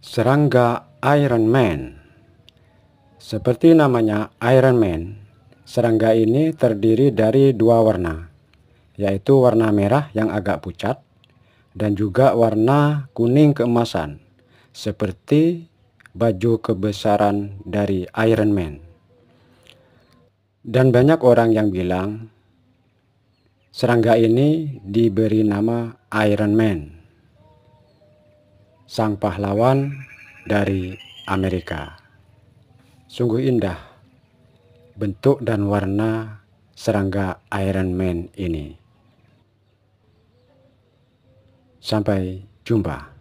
Serangga Iron Man Seperti namanya Iron Man, serangga ini terdiri dari dua warna, yaitu warna merah yang agak pucat dan juga warna kuning keemasan, seperti baju kebesaran dari Iron Man. Dan banyak orang yang bilang serangga ini diberi nama Iron Man sang pahlawan dari Amerika. Sungguh indah bentuk dan warna serangga Iron Man ini. Sampai jumpa.